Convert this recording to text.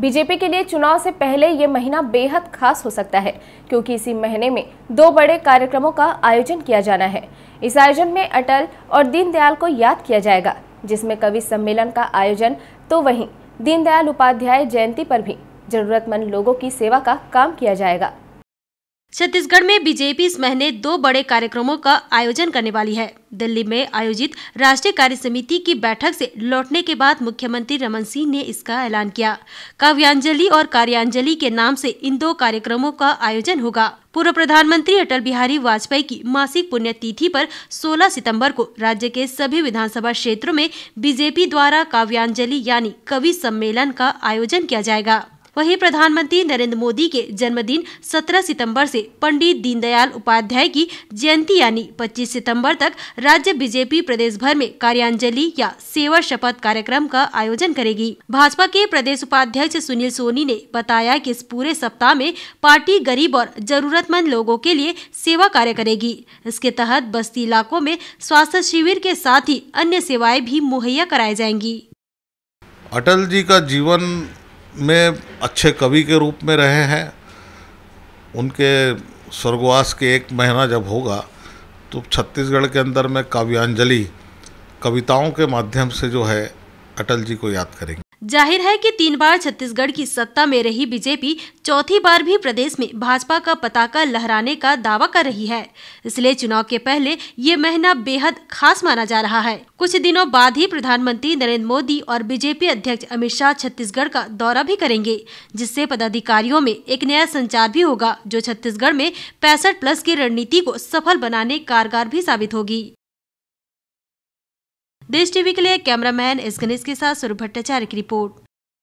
BJP के लिए चुनाव से पहले ये महीना बेहद खास हो सकता है क्योंकि इसी महीने में दो बड़े कार्यक्रमों का आयोजन किया जाना है इस आयोजन में अटल और दीनदयाल को याद किया जाएगा जिसमें कवि सम्मेलन का आयोजन तो वहीं दीनदयाल उपाध्याय जयंती पर भी जरूरतमंद लोगों की सेवा का काम किया जाएगा छत्तीसगढ़ में बीजेपी इस महीने दो बड़े कार्यक्रमों का आयोजन करने वाली है दिल्ली में आयोजित राष्ट्रीय कार्य समिति की बैठक से लौटने के बाद मुख्यमंत्री रमन सिंह ने इसका ऐलान किया काव्यांजलि और कार्यांजलि के नाम से इन दो कार्यक्रमों का आयोजन होगा पूर्व प्रधानमंत्री अटल बिहारी वाजपेयी की मासिक पुण्यतिथि पर 16 सितंबर को राज्य के सभी विधानसभा क्षेत्रों में बीजेपी द्वारा काव्यांजलि यानी कवि सम्मेलन का आयोजन किया जाएगा वहीं प्रधानमंत्री नरेंद्र मोदी के जन्मदिन 17 सितंबर से पंडित दीनदयाल उपाध्याय की जयंती यानी 25 सितंबर तक राज्य बीजेपी प्रदेश भर में कार्यांजलि या सेवा शपथ कार्यक्रम का आयोजन करेगी भाजपा के प्रदेश उपाध्यक्ष सुनील सोनी ने बताया कि इस पूरे सप्ताह में पार्टी गरीब और जरूरतमंद लोगों के लिए सेवा कार्य करेगी इसके तहत बस्ती इलाकों में स्वास्थ्य शिविर के साथ ही अन्य सेवाएं भी मुहैया कराई जाएंगी अटल जी का जीवन में अच्छे कवि के रूप में रहे हैं उनके स्वर्गवास के एक महीना जब होगा तो छत्तीसगढ़ के अंदर में काव्यांजलि कविताओं के माध्यम से जो है अटल जी को याद करेंगे जाहिर है कि तीन बार छत्तीसगढ़ की सत्ता में रही बीजेपी चौथी बार भी प्रदेश में भाजपा का पताका लहराने का दावा कर रही है इसलिए चुनाव के पहले ये महीना बेहद खास माना जा रहा है कुछ दिनों बाद ही प्रधानमंत्री नरेंद्र मोदी और बीजेपी अध्यक्ष अमित शाह छत्तीसगढ़ का दौरा भी करेंगे जिससे पदाधिकारियों में एक नया संचार भी होगा जो छत्तीसगढ़ में पैंसठ प्लस की रणनीति को सफल बनाने कारगर भी साबित होगी देश टीवी के लिए कैमरामैन एस गणेश के साथ स्वरूप भट्टाचार्य की रिपोर्ट